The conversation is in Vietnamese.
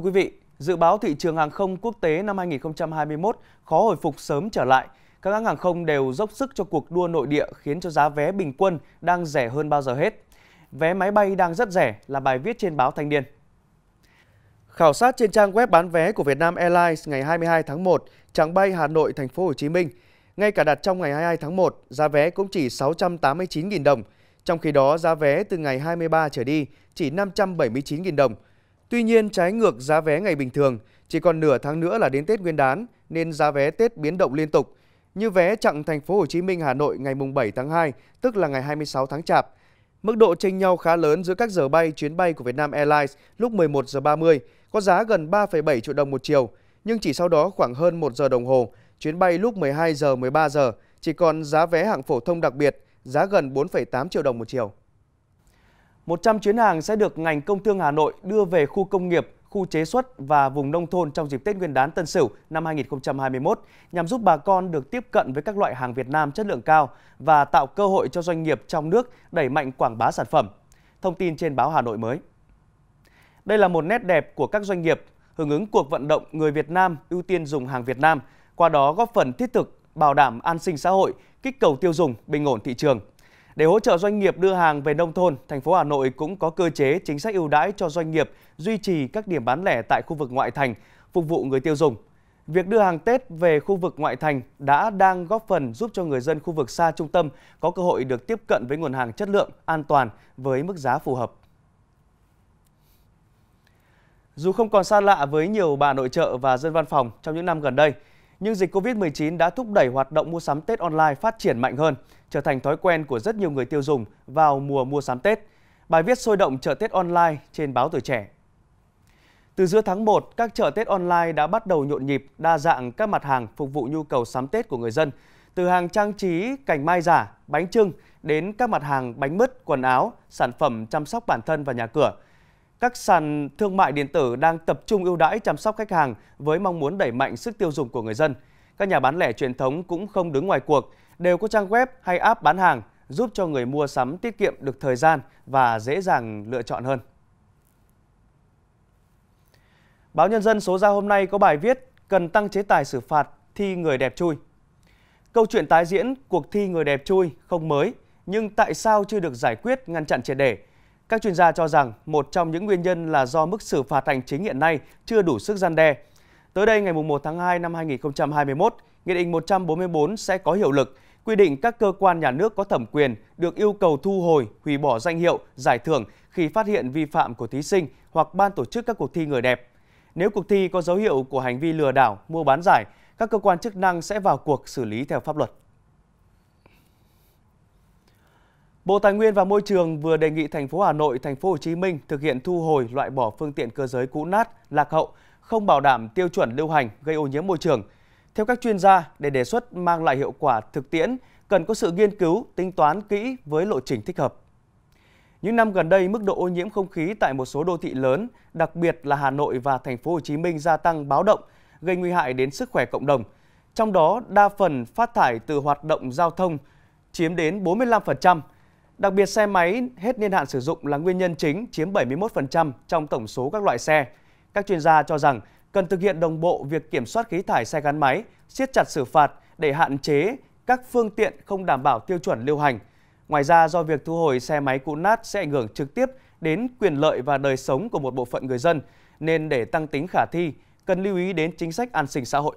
Thưa quý vị, dự báo thị trường hàng không quốc tế năm 2021 khó hồi phục sớm trở lại. Các hãng hàng không đều dốc sức cho cuộc đua nội địa khiến cho giá vé bình quân đang rẻ hơn bao giờ hết. Vé máy bay đang rất rẻ là bài viết trên báo Thanh Niên. Khảo sát trên trang web bán vé của Vietnam Airlines ngày 22 tháng 1, chặng bay Hà Nội Thành phố Hồ Chí Minh, ngay cả đặt trong ngày 22 tháng 1, giá vé cũng chỉ 689.000 đồng, trong khi đó giá vé từ ngày 23 trở đi chỉ 579.000 đồng – Tuy nhiên, trái ngược giá vé ngày bình thường, chỉ còn nửa tháng nữa là đến Tết Nguyên đán nên giá vé Tết biến động liên tục. Như vé chặng thành phố Hồ Chí Minh Hà Nội ngày mùng 7 tháng 2, tức là ngày 26 tháng Chạp, mức độ chênh nhau khá lớn giữa các giờ bay chuyến bay của Vietnam Airlines lúc 11 giờ 30 có giá gần 3,7 triệu đồng một chiều, nhưng chỉ sau đó khoảng hơn 1 giờ đồng hồ, chuyến bay lúc 12 giờ 13 giờ chỉ còn giá vé hạng phổ thông đặc biệt giá gần 4,8 triệu đồng một chiều. 100 chuyến hàng sẽ được ngành công thương Hà Nội đưa về khu công nghiệp, khu chế xuất và vùng nông thôn trong dịp Tết Nguyên đán Tân Sửu năm 2021 nhằm giúp bà con được tiếp cận với các loại hàng Việt Nam chất lượng cao và tạo cơ hội cho doanh nghiệp trong nước đẩy mạnh quảng bá sản phẩm. Thông tin trên báo Hà Nội mới. Đây là một nét đẹp của các doanh nghiệp hưởng ứng cuộc vận động người Việt Nam ưu tiên dùng hàng Việt Nam, qua đó góp phần thiết thực bảo đảm an sinh xã hội, kích cầu tiêu dùng, bình ổn thị trường. Để hỗ trợ doanh nghiệp đưa hàng về nông thôn, thành phố Hà Nội cũng có cơ chế chính sách ưu đãi cho doanh nghiệp duy trì các điểm bán lẻ tại khu vực ngoại thành, phục vụ người tiêu dùng. Việc đưa hàng Tết về khu vực ngoại thành đã đang góp phần giúp cho người dân khu vực xa trung tâm có cơ hội được tiếp cận với nguồn hàng chất lượng, an toàn với mức giá phù hợp. Dù không còn xa lạ với nhiều bà nội trợ và dân văn phòng trong những năm gần đây, nhưng dịch Covid-19 đã thúc đẩy hoạt động mua sắm Tết online phát triển mạnh hơn, trở thành thói quen của rất nhiều người tiêu dùng vào mùa mua sắm Tết. Bài viết sôi động chợ Tết online trên báo Tuổi Trẻ. Từ giữa tháng 1, các chợ Tết online đã bắt đầu nhộn nhịp, đa dạng các mặt hàng phục vụ nhu cầu sắm Tết của người dân. Từ hàng trang trí, cành mai giả, bánh trưng đến các mặt hàng bánh mứt, quần áo, sản phẩm chăm sóc bản thân và nhà cửa – các sàn thương mại điện tử đang tập trung ưu đãi chăm sóc khách hàng với mong muốn đẩy mạnh sức tiêu dùng của người dân. Các nhà bán lẻ truyền thống cũng không đứng ngoài cuộc, đều có trang web hay app bán hàng giúp cho người mua sắm tiết kiệm được thời gian và dễ dàng lựa chọn hơn. Báo Nhân dân số ra hôm nay có bài viết cần tăng chế tài xử phạt thi người đẹp chui. Câu chuyện tái diễn cuộc thi người đẹp chui không mới, nhưng tại sao chưa được giải quyết ngăn chặn triệt để? Các chuyên gia cho rằng một trong những nguyên nhân là do mức xử phạt hành chính hiện nay chưa đủ sức gian đe. Tới đây ngày 1 tháng 2 năm 2021, Nghị định 144 sẽ có hiệu lực, quy định các cơ quan nhà nước có thẩm quyền được yêu cầu thu hồi, hủy bỏ danh hiệu, giải thưởng khi phát hiện vi phạm của thí sinh hoặc ban tổ chức các cuộc thi người đẹp. Nếu cuộc thi có dấu hiệu của hành vi lừa đảo, mua bán giải, các cơ quan chức năng sẽ vào cuộc xử lý theo pháp luật. Bộ Tài nguyên và Môi trường vừa đề nghị thành phố Hà Nội, thành phố Hồ Chí Minh thực hiện thu hồi loại bỏ phương tiện cơ giới cũ nát, lạc hậu, không bảo đảm tiêu chuẩn lưu hành gây ô nhiễm môi trường. Theo các chuyên gia, để đề xuất mang lại hiệu quả thực tiễn, cần có sự nghiên cứu, tính toán kỹ với lộ trình thích hợp. Những năm gần đây, mức độ ô nhiễm không khí tại một số đô thị lớn, đặc biệt là Hà Nội và thành phố Hồ Chí Minh gia tăng báo động, gây nguy hại đến sức khỏe cộng đồng. Trong đó, đa phần phát thải từ hoạt động giao thông chiếm đến 45%, Đặc biệt xe máy hết niên hạn sử dụng là nguyên nhân chính chiếm 71% trong tổng số các loại xe. Các chuyên gia cho rằng cần thực hiện đồng bộ việc kiểm soát khí thải xe gắn máy, siết chặt xử phạt để hạn chế các phương tiện không đảm bảo tiêu chuẩn lưu hành. Ngoài ra do việc thu hồi xe máy cũ nát sẽ ảnh hưởng trực tiếp đến quyền lợi và đời sống của một bộ phận người dân, nên để tăng tính khả thi, cần lưu ý đến chính sách an sinh xã hội.